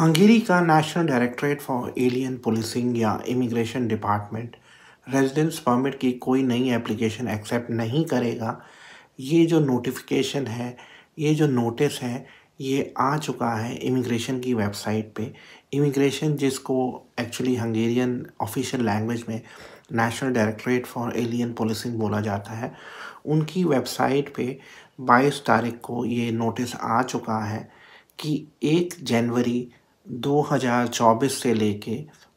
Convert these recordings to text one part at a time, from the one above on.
हंगेरी का national directorate for alien policing या immigration department residence permit की कोई नई एप्लीकेशन एक्सेप्ट नहीं करेगा ये जो नोटिफिकेशन है ये जो नोटिस है ये आ चुका है इमिग्रेशन की वेबसाइट पे इमिग्रेशन जिसको एक्चुअली हंगेरियन ऑफिशियल लैंग्वेज में national directorate for alien policing बोला जाता है उनकी वेबसाइट पे 22 तारीख को ये नोटिस आ चुका है कि एक जनवरी 2024 से लेके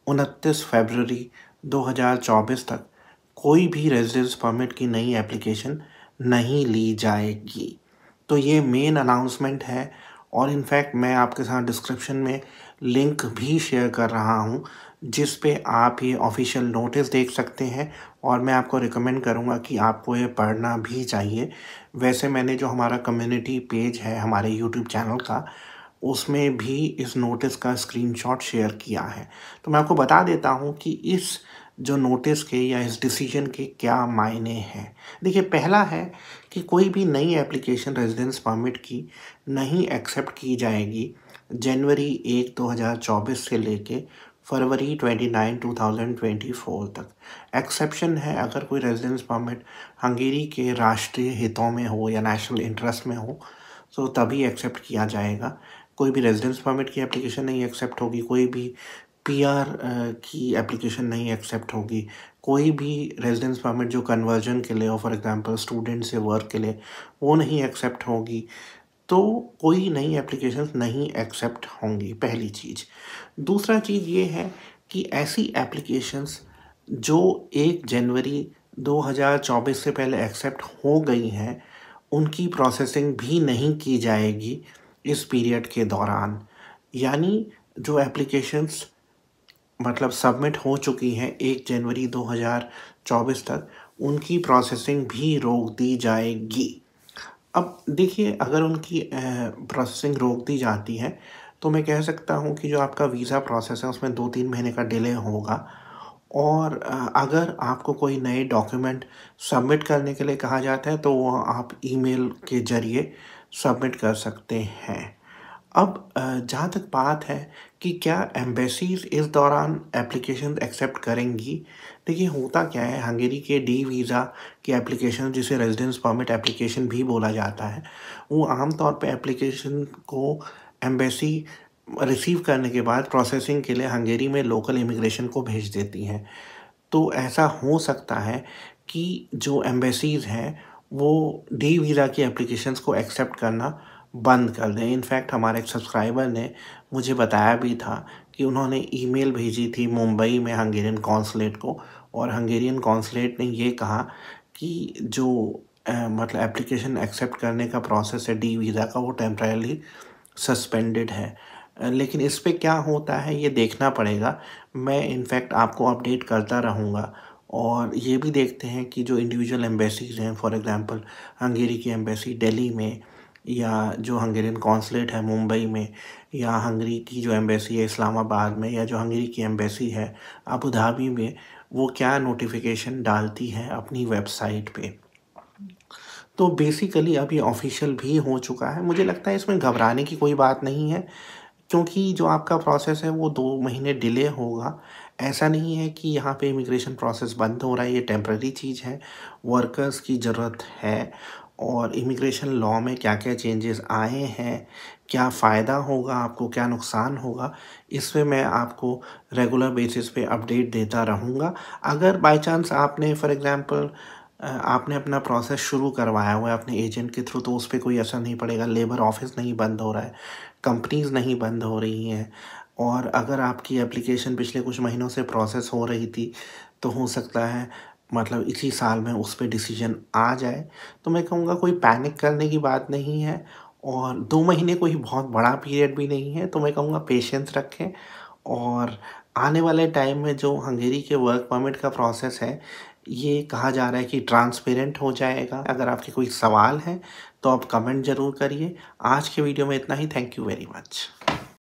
29 फरवरी 2024 तक कोई भी रेजिडेंस परमिट की नई एप्लीकेशन नहीं ली जाएगी तो ये मेन अनाउंसमेंट है और इनफैक्ट मैं आपके साथ डिस्क्रिप्शन में लिंक भी शेयर कर रहा हूँ जिस पे आप ये ऑफिशियल नोटिस देख सकते हैं और मैं आपको रिकमेंड करूँगा कि आपको ये पढ़ना भी चाहिए वैसे मैंने जो हमारा कम्युनिटी पेज है हमारे यूट्यूब चैनल का उसमें भी इस नोटिस का स्क्रीनशॉट शेयर किया है तो मैं आपको बता देता हूँ कि इस जो नोटिस के या इस डिसीजन के क्या मायने हैं देखिए पहला है कि कोई भी नई एप्लीकेशन रेजिडेंस परमिट की नहीं एक्सेप्ट की जाएगी जनवरी एक 2024 से लेके फरवरी 29 2024 तक एक्सेप्शन है अगर कोई रेजिडेंस परमिट हंगेरी के राष्ट्रीय हितों में हो या नेशनल इंटरेस्ट में हो तो तभी एक्सेप्ट किया जाएगा कोई भी रेजिडेंस परमिट की एप्लीकेशन नहीं एक्सेप्ट होगी कोई भी पीआर की एप्लीकेशन नहीं एक्सेप्ट होगी कोई भी रेजिडेंस परमिट जो कन्वर्जन के लिए और फॉर एग्जांपल स्टूडेंट से वर्क के लिए वो नहीं एक्सेप्ट होगी तो कोई नई एप्लीकेशन नहीं एक्सेप्ट होंगी पहली चीज़ दूसरा चीज़ ये है कि ऐसी एप्लीकेशंस जो एक जनवरी 2024 से पहले एक्सेप्ट हो गई हैं उनकी प्रोसेसिंग भी नहीं की जाएगी इस पीरियड के दौरान यानी जो एप्लीकेशंस मतलब सबमिट हो चुकी हैं एक जनवरी 2024 तक उनकी प्रोसेसिंग भी रोक दी जाएगी अब देखिए अगर उनकी प्रोसेसिंग रोक दी जाती है तो मैं कह सकता हूँ कि जो आपका वीज़ा प्रोसेस है उसमें दो तीन महीने का डिले होगा और अगर आपको कोई नए डॉक्यूमेंट सबमिट करने के लिए कहा जाता है तो वो आप ईमेल के ज़रिए सबमिट कर सकते हैं अब जहाँ तक बात है कि क्या एम्बेसीज इस दौरान एप्लीकेशन एक्सेप्ट करेंगी देखिए होता क्या है हंगेरी के डी वीज़ा की एप्लीकेशन जिसे रेजिडेंस परमिट एप्लीकेशन भी बोला जाता है वो आमतौर पर एप्लीकेशन को एम्बेसी रिसीव करने के बाद प्रोसेसिंग के लिए हंगेरी में लोकल इमिग्रेशन को भेज देती हैं तो ऐसा हो सकता है कि जो एम्बेसीज़ हैं वो डी वीज़ा की एप्लीकेशंस को एक्सेप्ट करना बंद कर दें इनफैक्ट हमारे एक सब्सक्राइबर ने मुझे बताया भी था कि उन्होंने ईमेल भेजी थी मुंबई में हंगेरियन कौंसलेट को और हंगेरियन कौंसलेट ने ये कहा कि जो आ, मतलब एप्लीकेशन एक्सेप्ट करने का प्रोसेस है डी वीज़ा का वो टेम्प्रेरली सस्पेंडेड है लेकिन इस पर क्या होता है ये देखना पड़ेगा मैं इनफैक्ट आपको अपडेट करता रहूँगा और ये भी देखते हैं कि जो इंडिविजुअल एम्बेसीज हैं फॉर एग्ज़ाम्पल हंगेरी की एम्बेसी दिल्ली में या जो हंगेरियन कौंसलेट है मुंबई में या हंगरी की जो एम्बेसी है इस्लामाबाद में या जो हंगरी की एम्बेसी है अबू धाबी में वो क्या नोटिफिकेशन डालती है अपनी वेबसाइट पे तो बेसिकली अब ये ऑफिशियल भी हो चुका है मुझे लगता है इसमें घबराने की कोई बात नहीं है क्योंकि जो आपका प्रोसेस है वो दो महीने डिले होगा ऐसा नहीं है कि यहाँ पे इमिग्रेशन प्रोसेस बंद हो रहा है ये टेम्प्ररी चीज़ है वर्कर्स की ज़रूरत है और इमिग्रेशन लॉ में क्या क्या चेंजेस आए हैं क्या फ़ायदा होगा आपको क्या नुकसान होगा इस पर मैं आपको रेगुलर बेसिस पे अपडेट देता रहूँगा अगर बाय चांस आपने फॉर एग्ज़ाम्पल आपने अपना प्रोसेस शुरू करवाया हुआ है अपने एजेंट के थ्रू तो उस पर कोई असर नहीं पड़ेगा लेबर ऑफिस नहीं बंद हो रहा है कंपनीज नहीं बंद हो रही हैं और अगर आपकी एप्लीकेशन पिछले कुछ महीनों से प्रोसेस हो रही थी तो हो सकता है मतलब इसी साल में उस पर डिसीजन आ जाए तो मैं कहूँगा कोई पैनिक करने की बात नहीं है और दो महीने कोई बहुत बड़ा पीरियड भी नहीं है तो मैं कहूँगा पेशेंस रखें और आने वाले टाइम में जो हंगेरी के वर्क परमिट का प्रोसेस है ये कहा जा रहा है कि ट्रांसपेरेंट हो जाएगा अगर आपके कोई सवाल हैं तो आप कमेंट ज़रूर करिए आज के वीडियो में इतना ही थैंक यू वेरी मच